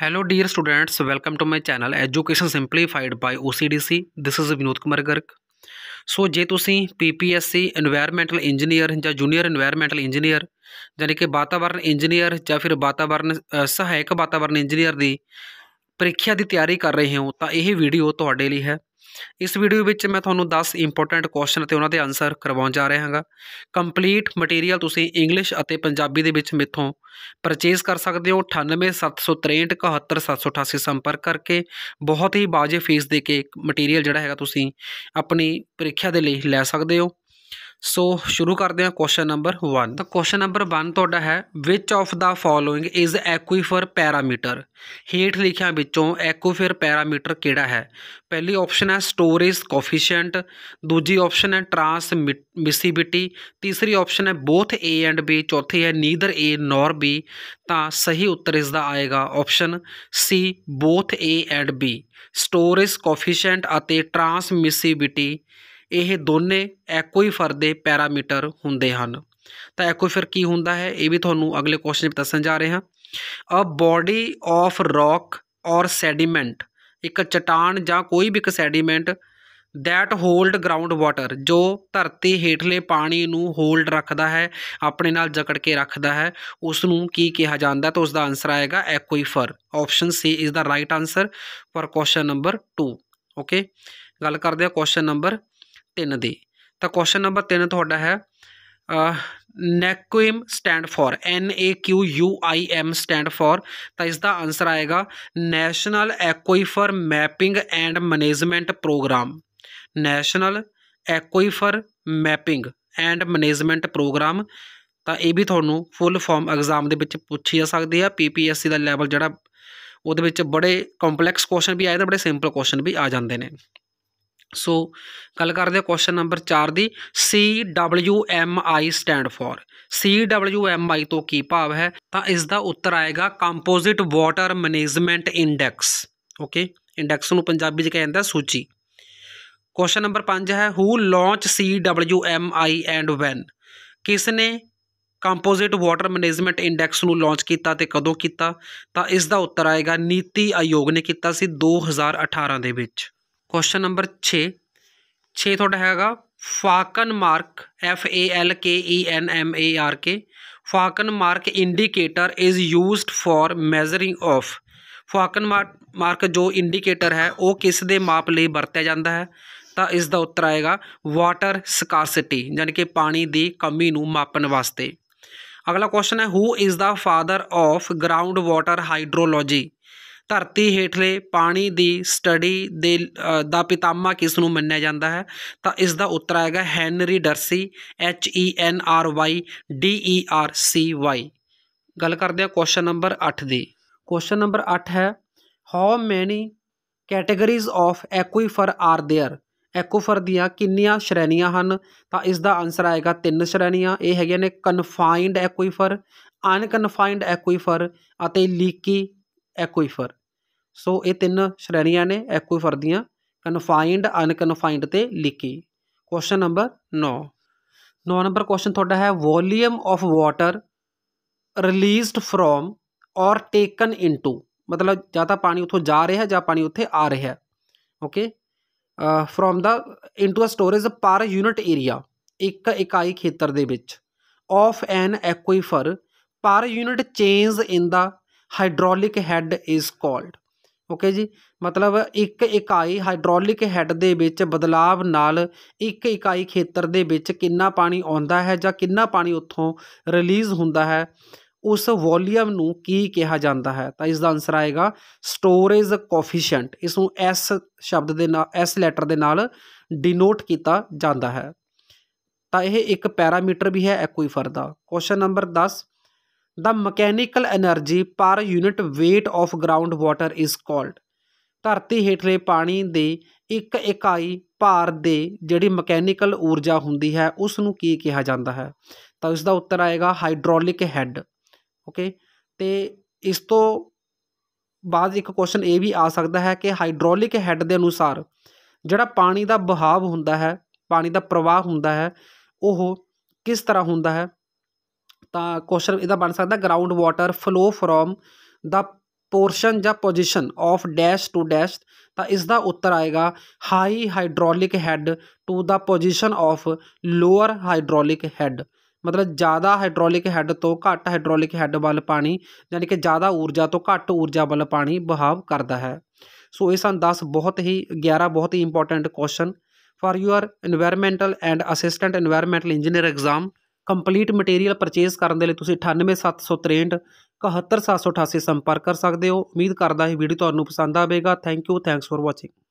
Hello dear students, welcome to my channel Education Simplified by OCDC. This is Vinod Kumar Garg. ਸੋ ਜੇ ਤੁਸੀਂ PPSC environmental engineer ਜਾਂ junior environmental engineer ਯਾਨੀ ਕਿ ਵਾਤਾਵਰਣ engineer ਜਾਂ ਫਿਰ ਵਾਤਾਵਰਣ ਸਹਾਇਕ ਵਾਤਾਵਰਣ ਇੰਜੀਨੀਅਰ ਦੀ ਪ੍ਰੀਖਿਆ ਦੀ ਤਿਆਰੀ ਕਰ ਰਹੇ ਹੋ ਤਾਂ ਇਹ ਵੀਡੀਓ ਤੁਹਾਡੇ ਲਈ ਹੈ ਇਸ ਵੀਡੀਓ ਵਿੱਚ ਮੈਂ ਤੁਹਾਨੂੰ 10 ਇੰਪੋਰਟੈਂਟ ਕੁਐਸਚਨ ਅਤੇ ਉਹਨਾਂ ਦੇ ਆਨਸਰ ਕਰਵਾਉਣ ਜਾ ਰਿਹਾ ਹਾਂਗਾ ਕੰਪਲੀਟ ਮਟੀਰੀਅਲ ਤੁਸੀਂ ਇੰਗਲਿਸ਼ ਅਤੇ ਪੰਜਾਬੀ ਦੇ ਵਿੱਚ ਮੇਥੋਂ ਪਰਚੇਸ ਕਰ ਸਕਦੇ ਹੋ 9876371788 ਸੰਪਰਕ ਕਰਕੇ ਬਹੁਤ ਹੀ ਬਾਜੇ ਫੀਸ ਦੇ ਕੇ ਮਟੀਰੀਅਲ ਜਿਹੜਾ ਹੈਗਾ ਤੁਸੀਂ ਆਪਣੀ ਪ੍ਰੀਖਿਆ ਦੇ ਲਈ ਲੈ ਸਕਦੇ ਹੋ ਸੋ ਸ਼ੁਰੂ ਕਰਦੇ ਹਾਂ ਕੁਐਸਚਨ ਨੰਬਰ 1 ਤਾਂ ਕੁਐਸਚਨ ਨੰਬਰ 1 ਤੁਹਾਡਾ ਹੈ which of the following is aquifer parameter ਹੇਠ ਲਿਖਿਆਂ ਵਿੱਚੋਂ ਐਕੁਇਫਰ ਪੈਰਾਮੀਟਰ ਕਿਹੜਾ ਹੈ ਪਹਿਲੀ ਆਪਸ਼ਨ ਹੈ ਸਟੋਰੇਜ ਕੋਫੀਸ਼ੀਐਂਟ ਦੂਜੀ ਆਪਸ਼ਨ ਹੈ ਟ੍ਰਾਂਸਮਿਸਿਬਿਲਟੀ ਤੀਸਰੀ ਆਪਸ਼ਨ ਹੈ ਬੋਥ ਏ ਐਂਡ ਬੀ ਚੌਥੀ ਹੈ ਨੀਦਰ ਏ ਨੋਰ ਬੀ ਤਾਂ ਸਹੀ ਉੱਤਰ ਇਸ ਦਾ ਆਏਗਾ option C both A and B storage coefficient ਅਤੇ ਟ੍ਰਾਂਸਮਿਸਿਬਿਲਟੀ ਇਹ ਦੋਨੇ ਐਕੁਇਫਰ ਦੇ ਪੈਰਾਮੀਟਰ ਹੁੰਦੇ ਹਨ ਤਾਂ ਐਕੁਇਫਰ ਕੀ ਹੁੰਦਾ ਹੈ ਇਹ ਵੀ ਤੁਹਾਨੂੰ ਅਗਲੇ ਕੁਐਸਚਨ ਵਿੱਚ ਦੱਸਣ ਜਾ ਰਹੇ ਹਾਂ ਅ ਬਾਡੀ ਆਫ ਰੌਕ ਔਰ ਸੈਡੀਮੈਂਟ ਇੱਕ ਚਟਾਨ ਜਾਂ ਕੋਈ ਵੀ ਇੱਕ sediment that hold ground water ਜੋ ਧਰਤੀ ਹੇਠਲੇ ਪਾਣੀ ਨੂੰ ਹੋਲਡ ਰੱਖਦਾ ਹੈ ਆਪਣੇ ਨਾਲ ਜਕੜ ਕੇ ਰੱਖਦਾ ਹੈ ਉਸ ਨੂੰ ਕੀ ਕਿਹਾ ਜਾਂਦਾ ਤਾਂ ਉਸ ਦਾ ਆਨਸਰ ਆਏਗਾ aquifer option C is the right answer for question number 2 okay ਗੱਲ ਕਰਦੇ ਹਾਂ ਕੁਐਸਚਨ ਨੰਬਰ 3 ਦੀ ਤਾਂ ਕੁਐਸਚਨ ਨੰਬਰ 3 ਤੁਹਾਡਾ ਹੈ NAQUIM stand for N A Q U I M stand for ਤਾਂ ਇਸ ਦਾ ਆਨਸਰ ਆਏਗਾ national aquifer mapping and management programme national aquifer mapping and management programme ਤਾਂ ਇਹ ਵੀ ਤੁਹਾਨੂੰ ਫੁੱਲ ਫਾਰਮ ਐਗਜ਼ਾਮ ਦੇ ਵਿੱਚ ਪੁੱਛੀ ਜਾ ਸਕਦੀ ਆ ਪੀਪੀਐਸਸੀ ਦਾ ਲੈਵਲ ਜਿਹੜਾ ਉਹਦੇ ਵਿੱਚ ਬੜੇ ਕੰਪਲੈਕਸ ਕੁਐਸਚਨ ਵੀ ਆਏ ਤੇ ਬੜੇ ਸਿੰਪਲ ਕੁਐਸਚਨ ਵੀ ਆ ਜਾਂਦੇ ਨੇ ਸੋ ਗੱਲ ਕਰਦੇ ਹਾਂ ਕੁਐਸਚਨ ਨੰਬਰ 4 ਦੀ C W M I stand for C W M I ਤੋਂ ਕੀ ਭਾਵ ਹੈ ਤਾਂ ਇਸ ਦਾ ਉੱਤਰ ਆਏਗਾ composite water management index okay index ਨੂੰ ਪੰਜਾਬੀ ਚ ਕਹਿੰਦੇ ਆ ਸੂਚੀ ਕੁਐਸਚਨ ਨੰਬਰ 5 ਹੈ who launch C W M I and when ਕਿਸ ਨੇ ਕੰਪੋਜ਼ਿਟ ਵਾਟਰ ਮੈਨੇਜਮੈਂਟ ਇੰਡੈਕਸ ਨੂੰ ਲਾਂਚ ਕੀਤਾ ਤੇ ਕਦੋਂ ਕੀਤਾ ਤਾਂ ਇਸ ਦਾ ਉੱਤਰ ਆਏਗਾ ਨੀਤੀ ਆਯੋਗ ਨੇ ਕੀਤਾ ਸੀ 2018 ਦੇ ਵਿੱਚ ਕੁਐਸਚਨ ਨੰਬਰ 6 6 ਤੁਹਾਡਾ ਹੈਗਾ Falkenmark F A L K E N M A R K Falkenmark indicator is used for measuring of Falkenmark ਜੋ ਇੰਡੀਕੇਟਰ ਹੈ ਉਹ ਕਿਸ ਦੇ ਮਾਪ ਲਈ ਵਰਤਿਆ ਜਾਂਦਾ ਹੈ ਤਾਂ ਇਸ ਦਾ ਉੱਤਰ ਆਏਗਾ ਵਾਟਰ ਸਕਾਰਸਿਟੀ ਯਾਨੀ ਕਿ ਪਾਣੀ ਦੀ ਕਮੀ ਨੂੰ ਮਾਪਣ ਵਾਸਤੇ ਅਗਲਾ ਕੁਐਸਚਨ ਹੈ who is the father of ground water hydrology ਧਰਤੀ ਹੇਠਲੇ ਪਾਣੀ ਦੀ ਸਟੱਡੀ ਦੇ ਦਾ ਪਿਤਾਮਾ ਕਿਸ ਨੂੰ ਮੰਨਿਆ ਜਾਂਦਾ ਹੈ ਤਾਂ ਇਸ ਦਾ ਉੱਤਰ ਆਏਗਾ Henry Darcy H E N R Y D E R C Y ਗੱਲ ਕਰਦੇ ਹਾਂ ਕੁਐਸਚਨ ਨੰਬਰ 8 ਦੀ ਕੁਐਸਚਨ ਨੰਬਰ 8 ਹੈ how many categories of aquifer are there aquifer ਦੀਆਂ ਕਿੰਨੀਆਂ ਸ਼੍ਰੇਣੀਆਂ ਹਨ ਤਾਂ ਇਸ ਦਾ ਆਨਸਰ ਆਏਗਾ ਤਿੰਨ ਸ਼੍ਰੇਣੀਆਂ ਇਹ ਹੈਗੀਆਂ ਨੇ ਕਨਫਾਈਨਡ ਐਕੁਇਫਰ ਅਨਕਨਫਾਈਨਡ ਐਕੁਇਫਰ ਅਤੇ ਲੀਕੀ ਐਕੁਇਫਰ ਸੋ ਇਹ ਤਿੰਨ ਸ਼੍ਰੇਣੀਆਂ ਨੇ ਐਕੁਇਫਰ ਦੀਆਂ ਕਨਫਾਈਨਡ ਅਨਕਨਫਾਈਨਡ ਤੇ ਲਿਖੀ ਕੁਐਸਚਨ ਨੰਬਰ 9 9 ਨੰਬਰ ਕੁਐਸਚਨ ਤੁਹਾਡਾ ਹੈ volume of water released from or taken into ਮਤਲਬ ਜਾਂ ਤਾਂ ਪਾਣੀ ਉੱਥੋਂ ਜਾ ਰਿਹਾ ਜਾਂ ਪਾਣੀ ਉੱਥੇ ਆ ਰਿਹਾ ਹੈ okay from the into uh storage per unit area ਇੱਕ ਇਕਾਈ ਖੇਤਰ ਦੇ ਵਿੱਚ of an aquifer per unit change in the hydraulic head is called okay ਜੀ ਮਤਲਬ ਇੱਕ ਇਕਾਈ ਹਾਈਡ੍ਰੋਲਿਕ ਹੈੱਡ ਦੇ ਵਿੱਚ ਬਦਲਾਵ ਨਾਲ ਇੱਕ ਇਕਾਈ ਖੇਤਰ ਦੇ ਵਿੱਚ ਕਿੰਨਾ ਪਾਣੀ ਆਉਂਦਾ ਹੈ ਜਾਂ ਕਿੰਨਾ ਪਾਣੀ ਉੱਥੋਂ ਰਿਲੀਜ਼ ਹੁੰਦਾ ਹੈ ਉਸ ਵੋਲੀਅਮ ਨੂੰ ਕੀ ਕਿਹਾ ਜਾਂਦਾ ਹੈ ਤਾਂ ਇਸ ਦਾ ਆਨਸਰ ਆਏਗਾ ਸਟੋਰੇਜ ਕੋਫੀਸ਼ੀਐਂਟ ਇਸ ਨੂੰ ਐਸ ਸ਼ਬਦ ਦੇ ਨਾਲ ਐਸ ਲੈਟਰ ਦੇ ਨਾਲ ਡਿਨੋਟ ਕੀਤਾ ਜਾਂਦਾ ਹੈ ਤਾਂ ਇਹ ਇੱਕ ਪੈਰਾਮੀਟਰ ਵੀ ਹੈ ਐਕੁਇਫਰ ਦਾ question number 10 the mechanical energy per unit weight of ground water ਇਸ ਕਾਲਡ ਧਰਤੀ ਹੇਠਲੇ ਪਾਣੀ ਦੇ ਇੱਕ ਇਕਾਈ ਭਾਰ ਦੇ ਜਿਹੜੀ ਮਕੈਨੀਕਲ ਊਰਜਾ ਹੁੰਦੀ ਹੈ ਉਸ ਨੂੰ ਕੀ ਕਿਹਾ ਜਾਂਦਾ ਹੈ ਤਾਂ ਇਸ ਦਾ ਉੱਤਰ ਆਏਗਾ ਹਾਈਡ੍ਰੋਲਿਕ ਹੈੱਡ ਓਕੇ ਤੇ ਇਸ ਤੋਂ ਬਾਅਦ ਇੱਕ ਕੁਐਸਚਨ ਇਹ ਵੀ ਆ ਸਕਦਾ ਹੈ ਕਿ ਹਾਈਡ੍ਰੋਲਿਕ ਹੈੱਡ ਦੇ ਅਨੁਸਾਰ ਜਿਹੜਾ ਪਾਣੀ ਦਾ ਬਹਾਵ ਹੁੰਦਾ ਹੈ ਪਾਣੀ ਦਾ ਪ੍ਰਵਾਹ ਹੁੰਦਾ ਹੈ ਉਹ ਕਿਸ ਤਰ੍ਹਾਂ ਹੁੰਦਾ ਹੈ ਤਾਂ ਕੁਐਸਚਨ ਇਹਦਾ ਬਣ ਸਕਦਾ ground water flow from the portion ਜਾਂ position of dash to dash ਤਾਂ ਇਸ ਦਾ ਉੱਤਰ ਆਏਗਾ high hydraulic head to the position of lower hydraulic head ਮਤਲਬ ਜ਼ਿਆਦਾ ਹਾਈਡ੍ਰੋਲਿਕ ਹੈਡ ਤੋਂ ਘੱਟ ਹਾਈਡ੍ਰੋਲਿਕ ਹੈਡ ਵੱਲ ਪਾਣੀ ਯਾਨੀ ਕਿ ਜ਼ਿਆਦਾ ਊਰਜਾ ਤੋਂ ਘੱਟ ਊਰਜਾ ਵੱਲ ਪਾਣੀ ਬਹਾਵ ਕਰਦਾ ਹੈ ਸੋ ਇਹ ਸਨ 10 ਬਹੁਤ ਹੀ 11 ਬਹੁਤ ਹੀ important question for your environmental and assistant environmental engineer exam complete material purchase ਕਰਨ ਦੇ ਲਈ ਤੁਸੀਂ 98763 71788 ਸੰਪਰਕ ਕਰ ਸਕਦੇ ਹੋ ਉਮੀਦ ਕਰਦਾ ਇਹ ਵੀਡੀਓ ਤੁਹਾਨੂੰ ਪਸੰਦ ਆਵੇਗਾ thank you thanks for watching